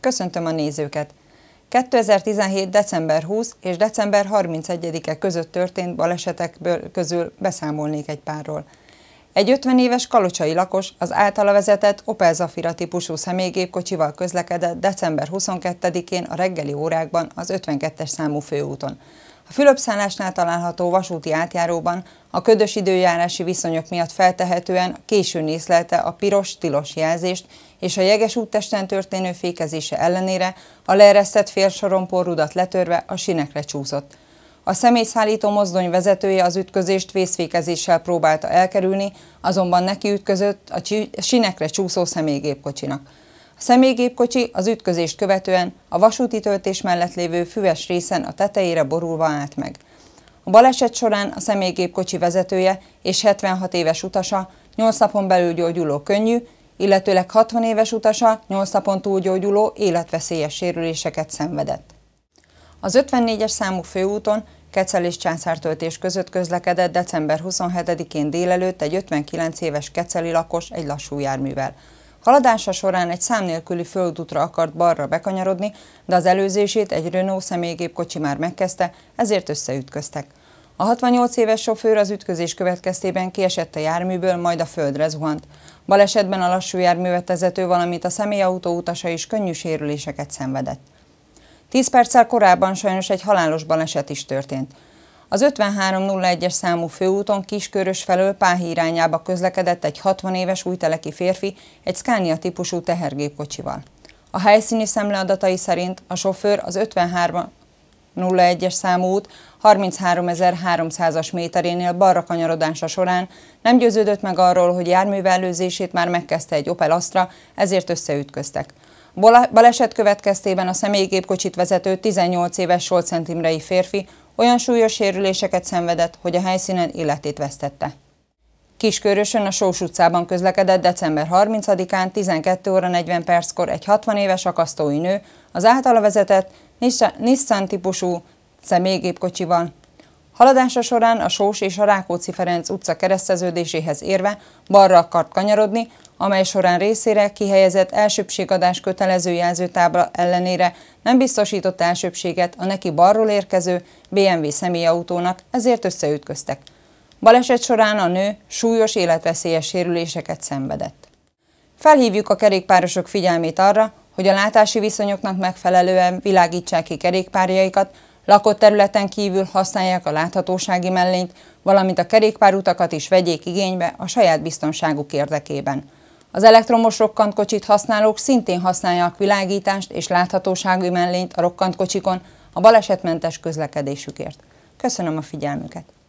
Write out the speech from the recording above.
Köszöntöm a nézőket! 2017. december 20 és december 31-e között történt balesetekből közül beszámolnék egy párról. Egy 50 éves kalocsai lakos az általa vezetett Opel Zafira típusú személygépkocsival közlekedett december 22-én a reggeli órákban az 52-es számú főúton. A Fülöpszállásnál található vasúti átjáróban a ködös időjárási viszonyok miatt feltehetően későn észlelte a piros-tilos jelzést, és a jeges úttesten történő fékezése ellenére a leeresztett félsoron rudat letörve a sinekre csúszott. A személyszállító mozdony vezetője az ütközést vészfékezéssel próbálta elkerülni, azonban neki ütközött a sinekre csúszó személygépkocsinak. A személygépkocsi az ütközést követően a vasúti töltés mellett lévő füves részen a tetejére borulva állt meg. A baleset során a személygépkocsi vezetője és 76 éves utasa 8 napon belül gyógyuló könnyű, illetőleg 60 éves utasa 8 napon túlgyógyuló életveszélyes sérüléseket szenvedett. Az 54-es számú főúton Kecel és császártöltés között közlekedett december 27-én délelőtt egy 59 éves keceli lakos egy lassú járművel. Haladása során egy szám nélküli földútra akart balra bekanyarodni, de az előzését egy Renault személygépkocsi már megkezdte, ezért összeütköztek. A 68 éves sofőr az ütközés következtében kiesett a járműből, majd a földre zuhant. Balesetben a lassú járművet vezető, valamint a személyautó utasa is könnyű sérüléseket szenvedett. Tíz perccel korábban sajnos egy halálos baleset is történt. Az 5301-es számú főúton Kiskörös felől Páhi irányába közlekedett egy 60 éves újteleki férfi egy Scania típusú tehergépkocsival. A helyszíni szemleadatai szerint a sofőr az 5301-es számú út 33.300-as méterénél balra kanyarodása során nem győződött meg arról, hogy járművelőzését már megkezdte egy Opel Astra, ezért összeütköztek. Baleset következtében a személygépkocsit vezető 18 éves Solc férfi olyan súlyos sérüléseket szenvedett, hogy a helyszínen életét vesztette. Kiskörösön a Sós utcában közlekedett december 30-án 12 óra 40 perckor egy 60 éves akasztói nő az általa vezetett Nissan típusú személygépkocsival. Haladása során a Sós és a Rákóczi Ferenc utca kereszteződéséhez érve balra akart kanyarodni, amely során részére kihelyezett elsőbségadás kötelező jelzőtábla ellenére nem biztosított elsőbséget a neki balról érkező BMW személyautónak, ezért összeütköztek. Baleset során a nő súlyos életveszélyes sérüléseket szenvedett. Felhívjuk a kerékpárosok figyelmét arra, hogy a látási viszonyoknak megfelelően világítsák ki kerékpárjaikat, lakott területen kívül használják a láthatósági mellényt, valamint a kerékpárutakat is vegyék igénybe a saját biztonságuk érdekében. Az elektromos rokkantkocsit használók szintén használják világítást és láthatósági mellényt a rokkantkocsikon a balesetmentes közlekedésükért. Köszönöm a figyelmüket!